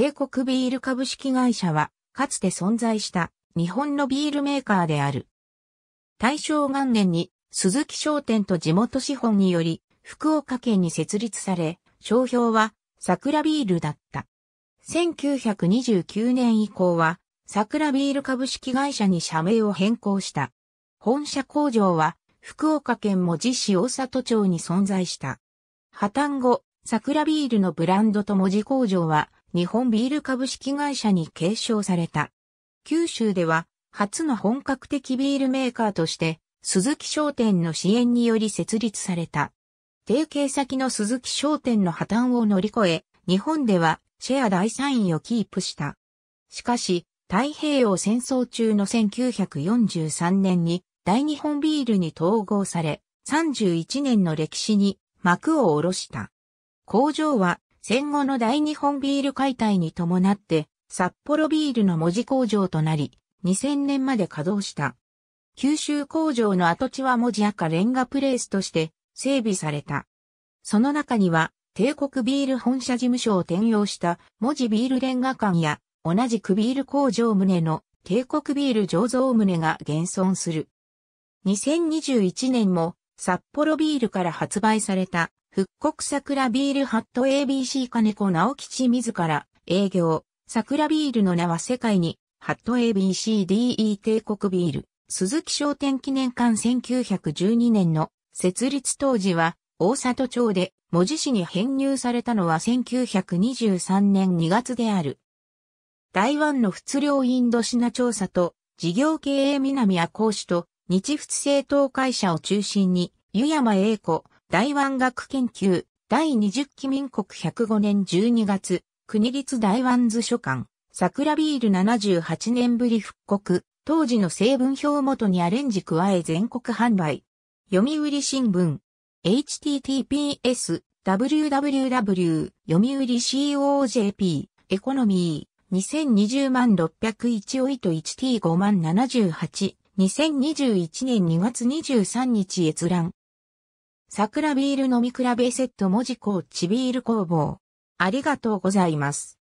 帝国ビール株式会社は、かつて存在した日本のビールメーカーである。大正元年に鈴木商店と地元資本により福岡県に設立され、商標は桜ビールだった。1929年以降は桜ビール株式会社に社名を変更した。本社工場は福岡県も自市大里町に存在した。破綻後、桜ビールのブランドと文字工場は日本ビール株式会社に継承された。九州では初の本格的ビールメーカーとして鈴木商店の支援により設立された。提携先の鈴木商店の破綻を乗り越え、日本ではシェア第3位をキープした。しかし、太平洋戦争中の1943年に大日本ビールに統合され、31年の歴史に幕を下ろした。工場は戦後の大日本ビール解体に伴って、札幌ビールの文字工場となり、2000年まで稼働した。九州工場の跡地は文字赤レンガプレイスとして整備された。その中には、帝国ビール本社事務所を転用した文字ビールレンガ館や、同じくビール工場棟の帝国ビール醸造棟が現存する。2021年も札幌ビールから発売された、復刻桜ビールハット ABC 金子直吉自ら、営業、桜ビールの名は世界に、ハット ABCDE 帝国ビール、鈴木商店記念館1912年の設立当時は、大里町で文字市に編入されたのは1923年2月である。台湾の仏領インドシナ調査と事業経営南赤講師と日仏政党会社を中心に、湯山英子、大湾学研究、第20期民国105年12月、国立大湾図書館、桜ビール78年ぶり復刻、当時の成分表元にアレンジ加え全国販売。読売新聞、https, www, 読売 COJP、エコノミー、2020万601オイト 1T5 万78、2021年2月23日閲覧。桜ビール飲み比べセット文字コーチビール工房。ありがとうございます。